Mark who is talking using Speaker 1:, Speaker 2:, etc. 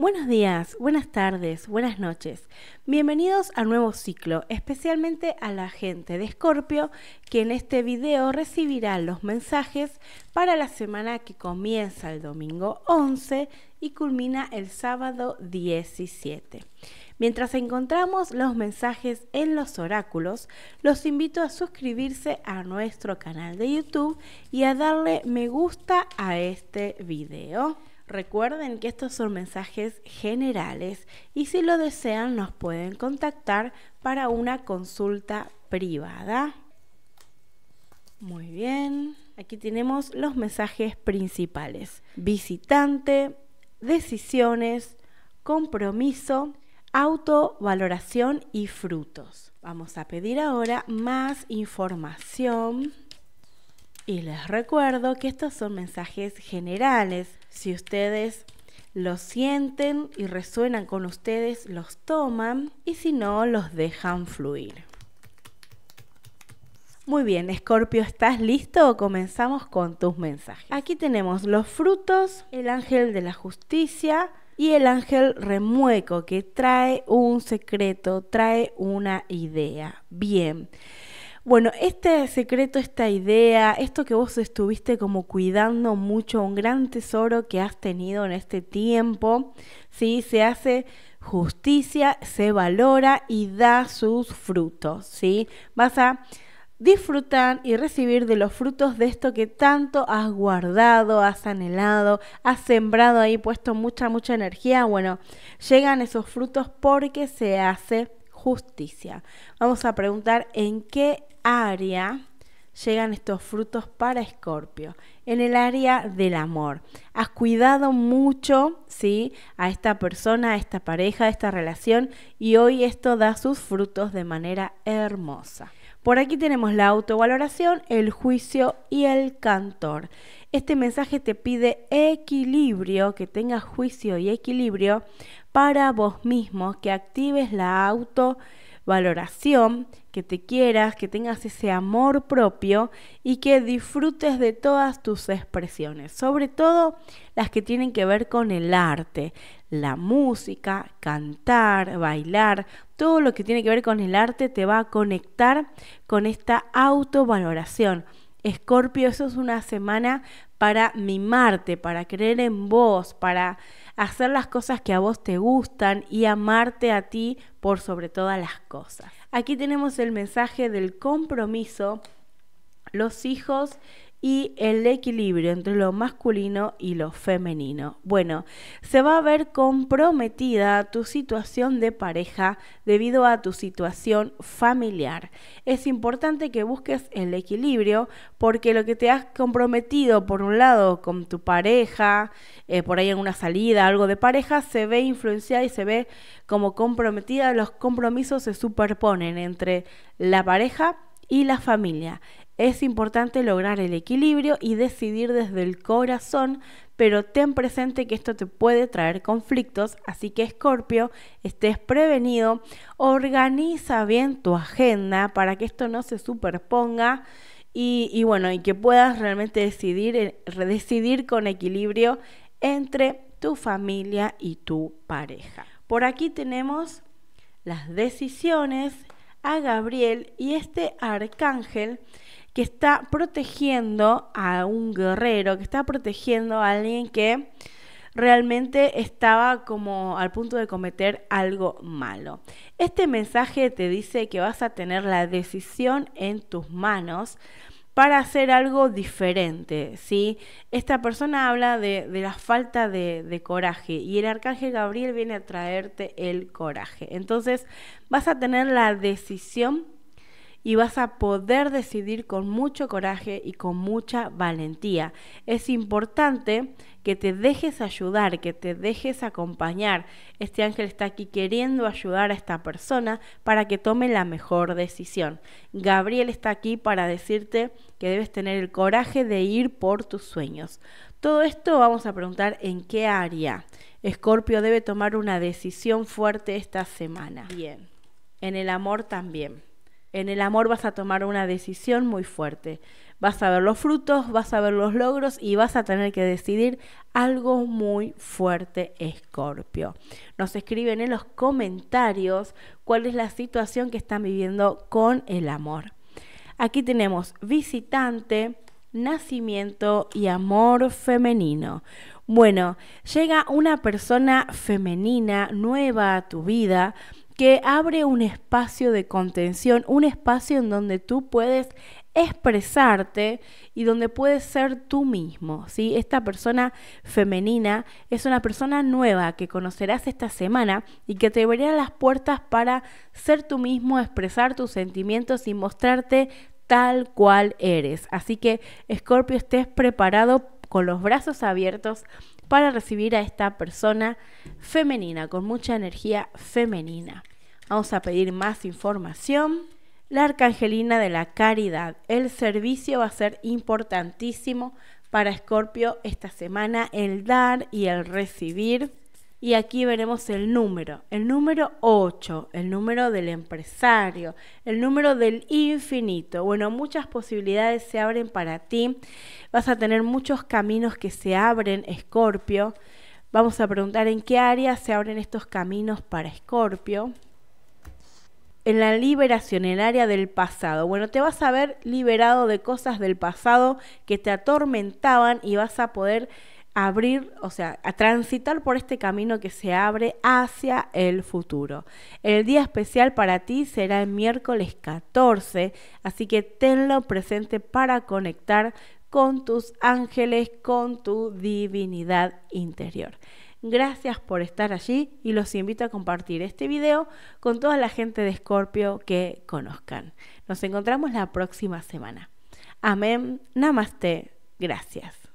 Speaker 1: Buenos días, buenas tardes, buenas noches. Bienvenidos a nuevo ciclo, especialmente a la gente de Escorpio que en este video recibirá los mensajes para la semana que comienza el domingo 11 y culmina el sábado 17. Mientras encontramos los mensajes en los oráculos, los invito a suscribirse a nuestro canal de YouTube y a darle me gusta a este video. Recuerden que estos son mensajes generales y si lo desean nos pueden contactar para una consulta privada. Muy bien, aquí tenemos los mensajes principales. Visitante, decisiones, compromiso, autovaloración y frutos. Vamos a pedir ahora más información y les recuerdo que estos son mensajes generales. Si ustedes los sienten y resuenan con ustedes, los toman y si no, los dejan fluir. Muy bien, Escorpio, ¿estás listo? Comenzamos con tus mensajes. Aquí tenemos los frutos, el ángel de la justicia y el ángel remueco que trae un secreto, trae una idea. Bien. Bueno, este secreto, esta idea, esto que vos estuviste como cuidando mucho, un gran tesoro que has tenido en este tiempo, ¿sí? Se hace justicia, se valora y da sus frutos, ¿sí? Vas a disfrutar y recibir de los frutos de esto que tanto has guardado, has anhelado, has sembrado ahí, puesto mucha, mucha energía. Bueno, llegan esos frutos porque se hace justicia. Vamos a preguntar en qué área llegan estos frutos para Escorpio. En el área del amor. Has cuidado mucho, ¿sí? A esta persona, a esta pareja, a esta relación y hoy esto da sus frutos de manera hermosa. Por aquí tenemos la autovaloración, el juicio y el cantor. Este mensaje te pide equilibrio, que tengas juicio y equilibrio para vos mismo, que actives la autovaloración, que te quieras, que tengas ese amor propio y que disfrutes de todas tus expresiones, sobre todo las que tienen que ver con el arte, la música, cantar, bailar, todo lo que tiene que ver con el arte te va a conectar con esta autovaloración Escorpio, eso es una semana para mimarte, para creer en vos, para hacer las cosas que a vos te gustan y amarte a ti por sobre todas las cosas. Aquí tenemos el mensaje del compromiso. Los hijos y el equilibrio entre lo masculino y lo femenino. Bueno, se va a ver comprometida tu situación de pareja debido a tu situación familiar. Es importante que busques el equilibrio porque lo que te has comprometido por un lado con tu pareja, eh, por ahí en una salida, algo de pareja, se ve influenciada y se ve como comprometida. Los compromisos se superponen entre la pareja y la familia. Es importante lograr el equilibrio y decidir desde el corazón, pero ten presente que esto te puede traer conflictos, así que Escorpio, estés prevenido, organiza bien tu agenda para que esto no se superponga. Y, bueno, y que puedas realmente decidir, eh, decidir con equilibrio entre tu familia y tu pareja. Por aquí tenemos las decisiones a Gabriel y este arcángel que está protegiendo a un guerrero, que está protegiendo a alguien que realmente estaba como al punto de cometer algo malo. Este mensaje te dice que vas a tener la decisión en tus manos para hacer algo diferente, ¿sí? Esta persona habla de, la falta de, coraje y el arcángel Gabriel viene a traerte el coraje. Entonces vas a tener la decisión y vas a poder decidir con mucho coraje y con mucha valentía. Es importante que te dejes ayudar, que te dejes acompañar. Este ángel está aquí queriendo ayudar a esta persona para que tome la mejor decisión. Gabriel está aquí para decirte que debes tener el coraje de ir por tus sueños. Todo esto vamos a preguntar en qué área. Escorpio debe tomar una decisión fuerte esta semana. Bien. En el amor también. En el amor vas a tomar una decisión muy fuerte. Vas a ver los frutos, vas a ver los logros y vas a tener que decidir algo muy fuerte, Escorpio. Nos escriben en los comentarios cuál es la situación que están viviendo con el amor. Aquí tenemos visitante, nacimiento y amor femenino. Bueno, llega una persona femenina nueva a tu vida que abre un espacio de contención, un espacio en donde tú puedes expresarte y donde puedes ser tú mismo, ¿sí? Esta persona femenina es una persona nueva que conocerás esta semana y que te abrirá las puertas para ser tú mismo, expresar tus sentimientos y mostrarte tal cual eres. Así que, Scorpio, estés preparado con los brazos abiertos para recibir a esta persona femenina, con mucha energía femenina. Vamos a pedir más información. La Arcangelina de la Caridad. El servicio va a ser importantísimo para Escorpio esta semana, el dar y el recibir. Y aquí veremos el número, el número 8, el número del empresario, el número del infinito. Bueno, muchas posibilidades se abren para ti. Vas a tener muchos caminos que se abren, Escorpio. Vamos a preguntar en qué área se abren estos caminos para Escorpio. En la liberación, en el área del pasado. Bueno, te vas a ver liberado de cosas del pasado que te atormentaban y vas a poder abrir, o sea, a transitar por este camino que se abre hacia el futuro. El día especial para ti será el miércoles 14, así que tenlo presente para conectar con tus ángeles, con tu divinidad interior. Gracias por estar allí y los invito a compartir este video con toda la gente de Escorpio que conozcan. Nos encontramos la próxima semana. Amén, namaste, gracias.